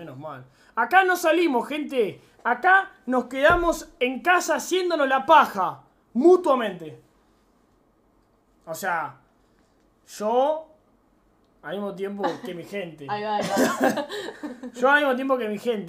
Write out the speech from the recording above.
Menos mal. Acá no salimos, gente. Acá nos quedamos en casa haciéndonos la paja. Mutuamente. O sea, yo al mismo tiempo que mi gente. yo al mismo tiempo que mi gente.